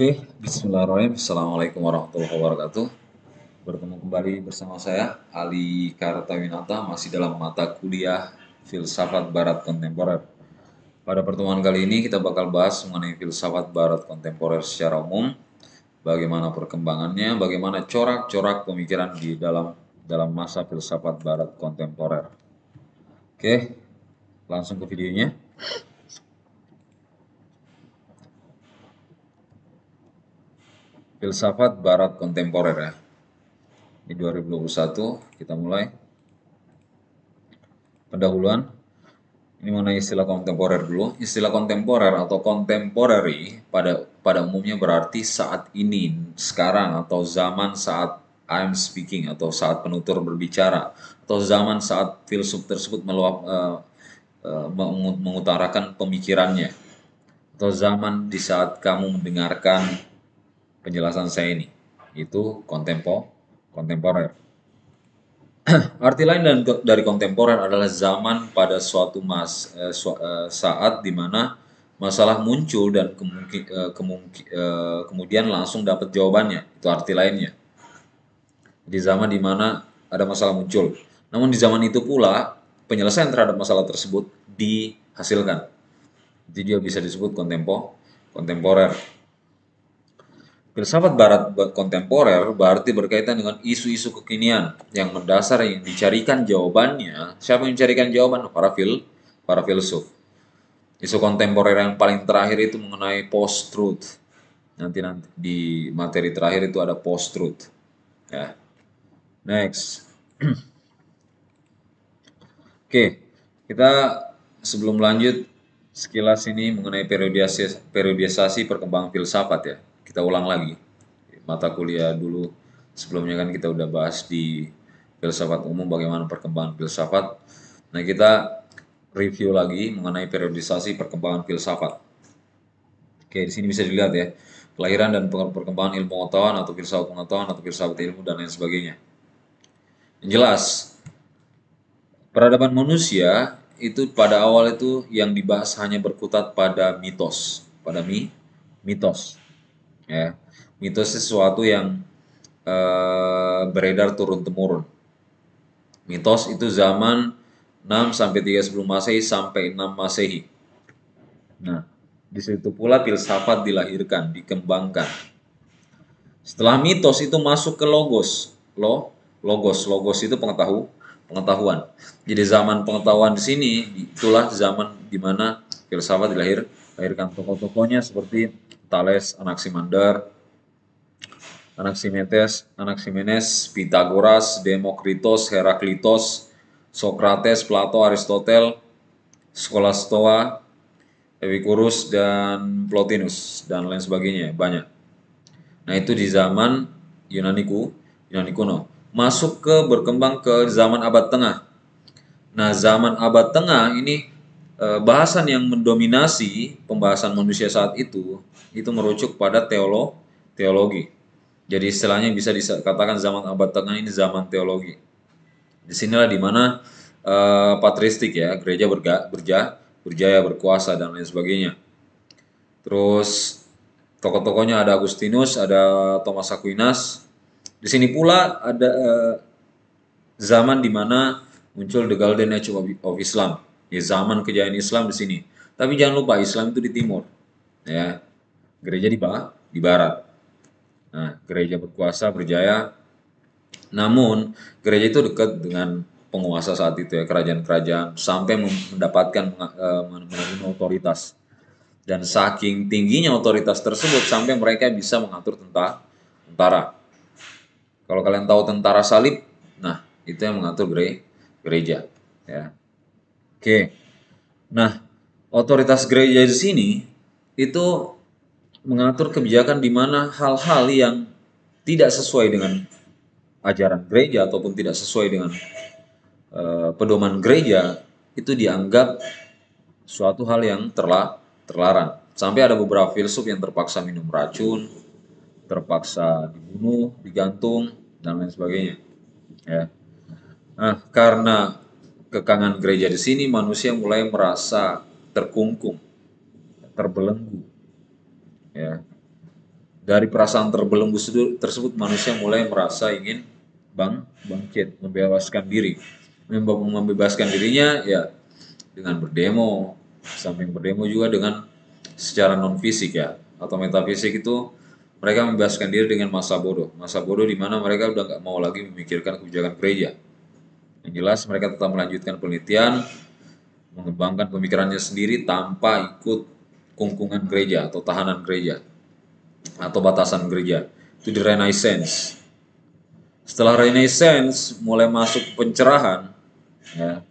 Oke, bismillahirrahmanirrahim. Assalamualaikum warahmatullahi wabarakatuh. Bertemu kembali bersama saya, Ali Kartawinata, masih dalam mata kuliah Filsafat Barat Kontemporer. Pada pertemuan kali ini kita bakal bahas mengenai filsafat Barat Kontemporer secara umum, bagaimana perkembangannya, bagaimana corak-corak pemikiran di dalam dalam masa filsafat Barat Kontemporer. Oke, langsung ke videonya. filsafat barat kontemporer ya. Ini 2021 kita mulai. Pendahuluan ini mengenai istilah kontemporer dulu. Istilah kontemporer atau contemporary pada pada umumnya berarti saat ini, sekarang atau zaman saat I'm speaking atau saat penutur berbicara atau zaman saat filsuf tersebut meluap, uh, uh, mengutarakan pemikirannya atau zaman di saat kamu mendengarkan penjelasan saya ini itu kontempo kontemporer. Arti lain dan dari kontemporer adalah zaman pada suatu mas eh, su, eh, saat di mana masalah muncul dan kemungki, eh, kemungki, kemudian langsung dapat jawabannya. Itu arti lainnya. Di zaman di mana ada masalah muncul. Namun di zaman itu pula penyelesaian terhadap masalah tersebut dihasilkan. Jadi dia bisa disebut kontempo kontemporer. Filsafat barat kontemporer berarti berkaitan dengan isu-isu kekinian yang mendasar yang dicarikan jawabannya. Siapa yang mencarikan jawaban? Para fil, para filsuf. Isu kontemporer yang paling terakhir itu mengenai post truth. Nanti nanti di materi terakhir itu ada post truth. Ya. Next. Oke, kita sebelum lanjut sekilas ini mengenai periodisasi, periodisasi perkembangan filsafat ya kita ulang lagi mata kuliah dulu sebelumnya kan kita udah bahas di filsafat umum bagaimana perkembangan filsafat. Nah kita review lagi mengenai periodisasi perkembangan filsafat. Oke di sini bisa dilihat ya kelahiran dan perkembangan ilmu pengetahuan atau filsafat pengetahuan atau filsafat ilmu dan lain sebagainya. Yang jelas peradaban manusia itu pada awal itu yang dibahas hanya berkutat pada mitos, pada mi, mitos ya mitos sesuatu yang uh, beredar turun temurun mitos itu zaman 6 sampai sebelum Masehi sampai 6 Masehi. Nah, di situ pula filsafat dilahirkan, dikembangkan. Setelah mitos itu masuk ke logos. Lo, logos, logos itu pengetahu, pengetahuan. Jadi zaman pengetahuan di sini itulah zaman dimana filsafat dilahir, lahirkan tokoh-tokohnya seperti Thales, Anaximander, Anaximenes, Anaximenes, Pitagoras, Demokritos, Heraklitos, Sokrates, Plato, Aristotel, Scholastoa, Epicurus dan Plotinus dan lain sebagainya banyak. Nah itu di zaman Yunaniku, Yunani kuno. Masuk ke berkembang ke zaman abad tengah. Nah zaman abad tengah ini Eh, bahasan yang mendominasi pembahasan manusia saat itu itu merujuk pada teolo teologi. Jadi istilahnya bisa dikatakan zaman abad tengah ini zaman teologi. Di Disinilah dimana uh, eh, patristik ya gereja berga, berja, berjaya berkuasa dan lain sebagainya. Terus tokoh-tokohnya ada Agustinus, ada Thomas Aquinas. Di sini pula ada uh, zaman dimana muncul the Golden Age of Islam Ya zaman kejayaan Islam di sini. Tapi jangan lupa Islam itu di timur. Ya. Gereja di bawah di barat. Nah, gereja berkuasa berjaya. Namun gereja itu dekat dengan penguasa saat itu ya kerajaan-kerajaan sampai mendapatkan eh, menanggung otoritas dan saking tingginya otoritas tersebut sampai mereka bisa mengatur tentara tentara kalau kalian tahu tentara salib nah itu yang mengatur gereja ya Oke. Nah, otoritas gereja di sini itu mengatur kebijakan di mana hal-hal yang tidak sesuai dengan ajaran gereja ataupun tidak sesuai dengan uh, pedoman gereja itu dianggap suatu hal yang terla terlarang. Sampai ada beberapa filsuf yang terpaksa minum racun, terpaksa dibunuh, digantung dan lain sebagainya. Ya. Nah, karena kekangan gereja di sini manusia mulai merasa terkungkung, terbelenggu. Ya. Dari perasaan terbelenggu tersebut manusia mulai merasa ingin bang bangkit, membebaskan diri. Membebaskan dirinya ya dengan berdemo, samping berdemo juga dengan secara non fisik ya atau metafisik itu mereka membebaskan diri dengan masa bodoh. Masa bodoh di mana mereka udah nggak mau lagi memikirkan kebijakan gereja yang jelas mereka tetap melanjutkan penelitian, mengembangkan pemikirannya sendiri tanpa ikut kungkungan gereja atau tahanan gereja atau batasan gereja. Itu di Renaissance. Setelah Renaissance mulai masuk pencerahan, ya,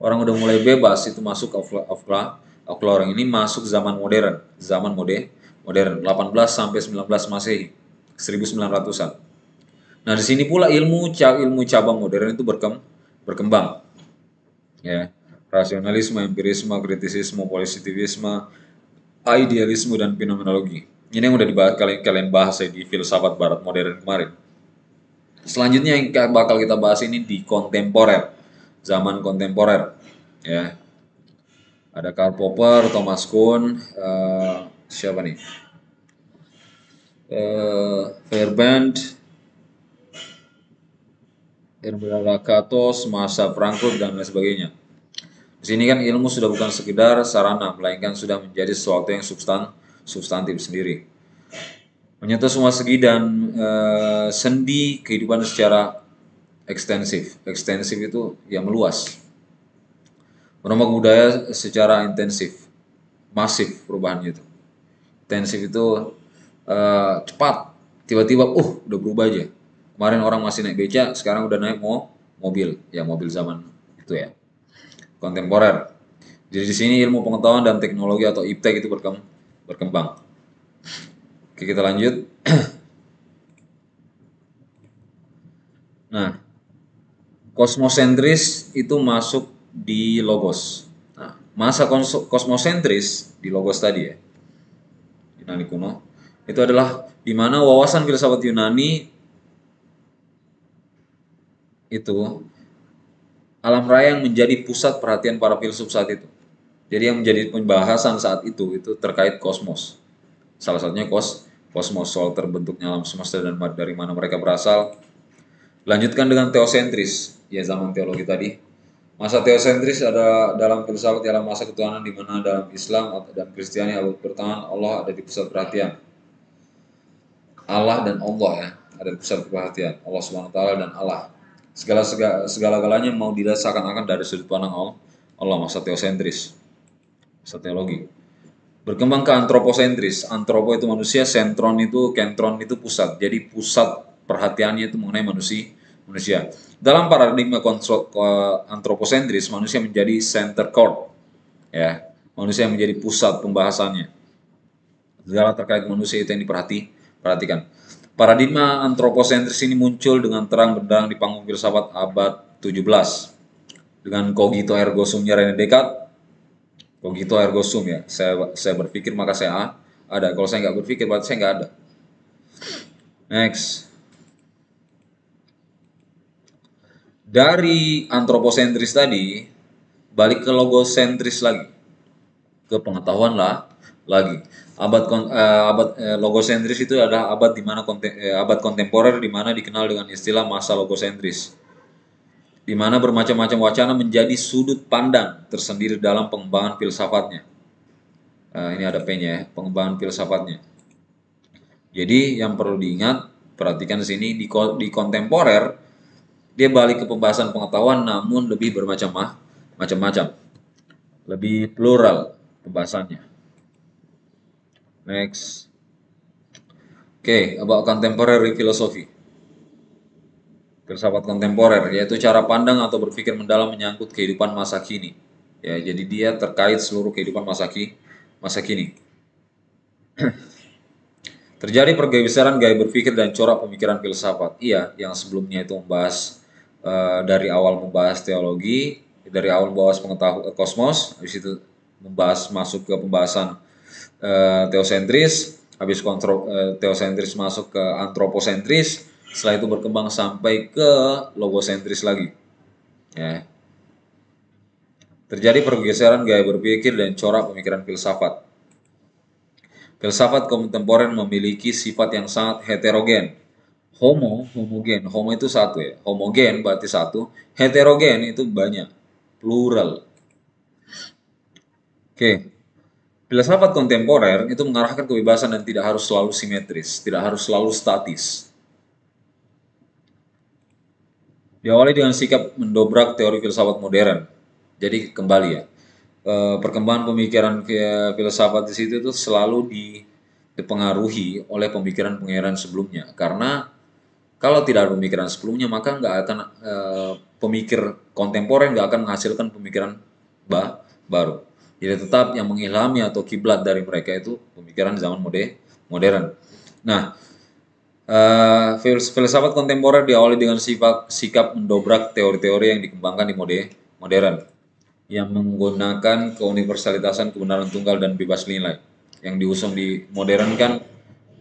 orang udah mulai bebas itu masuk law orang ini masuk zaman modern, zaman mode modern 18 sampai 19 Masehi, 1900-an. Nah, di sini pula ilmu ilmu cabang modern itu berkembang berkembang. Ya, rasionalisme, empirisme, kritisisme, positivisme, idealisme dan fenomenologi. Ini yang udah dibahas kalian kalian bahas ya di filsafat barat modern kemarin. Selanjutnya yang bakal kita bahas ini di kontemporer, zaman kontemporer. Ya, ada Karl Popper, Thomas Kuhn, uh, siapa nih? Uh, Brakatos, masa perangkut dan lain sebagainya. Di sini kan ilmu sudah bukan sekedar sarana, melainkan sudah menjadi sesuatu yang substan, substantif sendiri. Menyentuh semua segi dan e, sendi kehidupan secara ekstensif. Ekstensif itu yang meluas. Menombak budaya secara intensif, masif perubahannya itu. Intensif itu e, cepat, tiba-tiba uh udah berubah aja Kemarin orang masih naik beca, sekarang udah naik mau mobil, ya mobil zaman itu ya. Kontemporer. Jadi di sini ilmu pengetahuan dan teknologi atau iptek itu berkembang. berkembang. Oke, kita lanjut. nah, kosmosentris itu masuk di logos. Nah, masa kosmosentris di logos tadi ya. Yunani kuno itu adalah di mana wawasan filsafat Yunani itu alam raya yang menjadi pusat perhatian para filsuf saat itu. Jadi yang menjadi pembahasan saat itu itu terkait kosmos. Salah satunya kos kosmos soal terbentuknya alam semesta dan dari mana mereka berasal. Lanjutkan dengan teosentris, ya zaman teologi tadi. Masa teosentris ada dalam filsafat dalam masa ketuhanan di mana dalam Islam dan Kristiani abad bertahan Allah ada di pusat perhatian. Allah dan Allah ya, ada di pusat perhatian. Allah Subhanahu wa taala dan Allah segala segala, segala galanya mau dirasakan akan dari sudut pandang Allah, Allah masa teosentris, masa teologi. Berkembang ke antroposentris. Antropo itu manusia, sentron itu kentron itu pusat. Jadi pusat perhatiannya itu mengenai manusia, manusia. Dalam paradigma antroposentris, manusia menjadi center court. Ya, manusia menjadi pusat pembahasannya. Segala terkait manusia itu yang diperhati, perhatikan. Paradigma antroposentris ini muncul dengan terang benderang di panggung filsafat abad 17 dengan cogito ergo sumnya René Descartes. Cogito ergo sum ya. Saya saya berpikir maka saya ah, ada. Kalau saya nggak berpikir berarti saya nggak ada. Next. Dari antroposentris tadi balik ke logosentris lagi. Ke pengetahuan lah lagi abad uh, abad uh, eh, logosentris itu adalah abad di mana konte uh, abad kontemporer di mana dikenal dengan istilah masa logosentris di mana bermacam-macam wacana menjadi sudut pandang tersendiri dalam pengembangan filsafatnya. Uh, ini ada P-nya ya, pengembangan filsafatnya. Jadi yang perlu diingat, perhatikan di sini di, di kontemporer dia balik ke pembahasan pengetahuan namun lebih bermacam-macam, macam macam lebih plural pembahasannya. Next. Oke, okay, about contemporary filosofi. Filsafat kontemporer, yaitu cara pandang atau berpikir mendalam menyangkut kehidupan masa kini. Ya, jadi dia terkait seluruh kehidupan masa kini. Masa kini. Terjadi pergeseran gaya berpikir dan corak pemikiran filsafat. Iya, yang sebelumnya itu membahas uh, dari awal membahas teologi, dari awal membahas pengetahuan eh, kosmos, habis itu membahas masuk ke pembahasan Eh, teosentris, habis kontrol eh, teosentris masuk ke antroposentris, setelah itu berkembang sampai ke logosentris lagi. Ya. Terjadi pergeseran gaya berpikir dan corak pemikiran filsafat. Filsafat kontemporer memiliki sifat yang sangat heterogen. Homo, homogen. Homo itu satu ya. Homogen berarti satu. Heterogen itu banyak. Plural. Oke. Okay. Filsafat kontemporer itu mengarahkan kebebasan dan tidak harus selalu simetris, tidak harus selalu statis. Diawali dengan sikap mendobrak teori filsafat modern. Jadi kembali ya, e, perkembangan pemikiran filsafat di situ itu selalu dipengaruhi oleh pemikiran-pemikiran sebelumnya. Karena kalau tidak ada pemikiran sebelumnya, maka nggak akan e, pemikir kontemporer nggak akan menghasilkan pemikiran baru. Jadi tetap yang mengilhami atau kiblat dari mereka itu pemikiran zaman mode modern. Nah, uh, filsafat kontemporer diawali dengan sifat, sikap mendobrak teori-teori yang dikembangkan di mode modern yang menggunakan keuniversalitasan kebenaran tunggal dan bebas nilai. Yang diusung di modern kan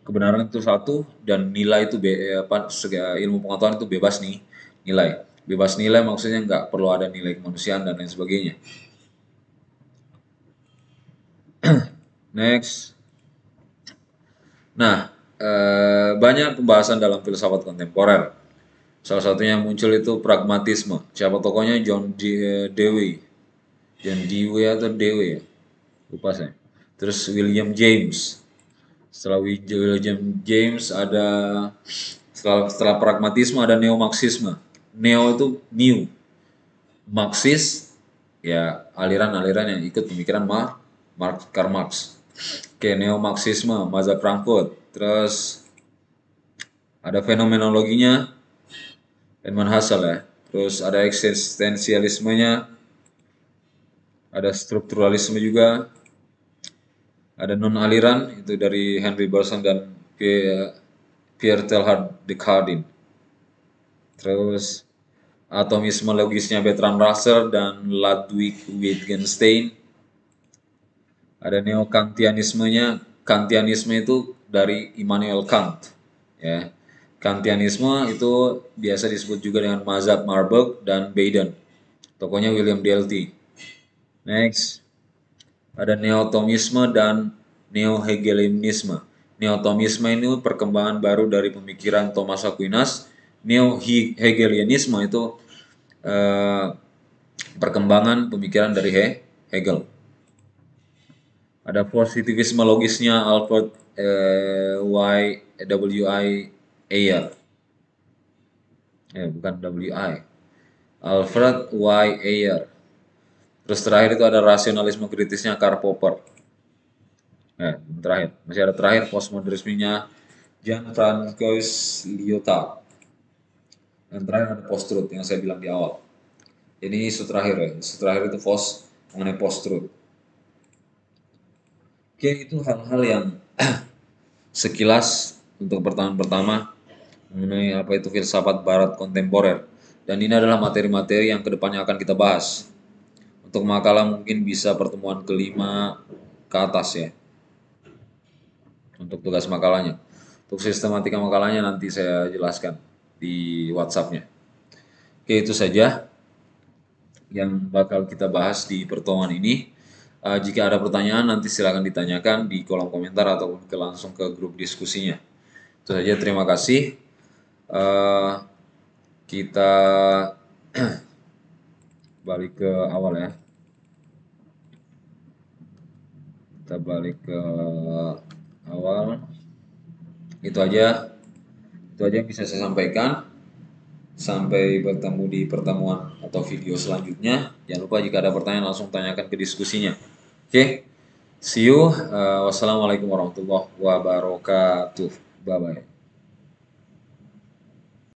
kebenaran itu satu dan nilai itu be, eh, apa, eh, ilmu pengetahuan itu bebas nih nilai. Bebas nilai maksudnya nggak perlu ada nilai kemanusiaan dan lain sebagainya. Next. Nah, eh, banyak pembahasan dalam filsafat kontemporer. Salah satunya yang muncul itu pragmatisme. Siapa tokohnya John D eh, Dewey. John Dewey atau Dewey ya? Lupa saya. Terus William James. Setelah William James ada setelah, setelah pragmatisme ada neo marxisme. Neo itu new. Marxis ya aliran-aliran yang ikut pemikiran Mark, Mark Karl Marx. Oke, neo mazhab Frankfurt. Terus ada fenomenologinya Edmund Husserl ya. Terus ada eksistensialismenya. Ada strukturalisme juga. Ada non aliran itu dari Henry Bergson dan Pierre Teilhard de Chardin, Terus atomisme logisnya Bertrand Russell dan Ludwig Wittgenstein ada neo nya, Kantianisme itu dari Immanuel Kant. Ya. Kantianisme itu biasa disebut juga dengan mazhab Marburg dan Baden. tokonya William Delty. Next. Ada neotomisme dan neo-hegelianisme. Neotomisme ini perkembangan baru dari pemikiran Thomas Aquinas. Neo-hegelianisme itu eh, perkembangan pemikiran dari He Hegel ada positivisme logisnya Alfred eh, Y W I Ayer eh bukan W I Alfred Y Ayer terus terakhir itu ada rasionalisme kritisnya Karl Popper eh terakhir masih ada terakhir postmodernismenya Jean Francois Lyotard dan terakhir ada post truth yang saya bilang di awal ini isu terakhir ya isu terakhir itu post mengenai post truth Oke, itu hal-hal yang sekilas untuk pertemuan pertama mengenai apa itu filsafat barat kontemporer. Dan ini adalah materi-materi yang kedepannya akan kita bahas. Untuk makalah mungkin bisa pertemuan kelima ke atas ya. Untuk tugas makalahnya. Untuk sistematika makalahnya nanti saya jelaskan di WhatsApp-nya. Oke, itu saja yang bakal kita bahas di pertemuan ini. Uh, jika ada pertanyaan nanti silahkan ditanyakan di kolom komentar ataupun ke langsung ke grup diskusinya. Itu saja terima kasih. Uh, kita balik ke awal ya. Kita balik ke awal. Itu aja. Itu aja yang bisa saya sampaikan. Sampai bertemu di pertemuan atau video selanjutnya. Jangan lupa jika ada pertanyaan langsung tanyakan ke diskusinya okay? see you uh, wassalamualaikum warahmatullahi wabarakatuh bye bye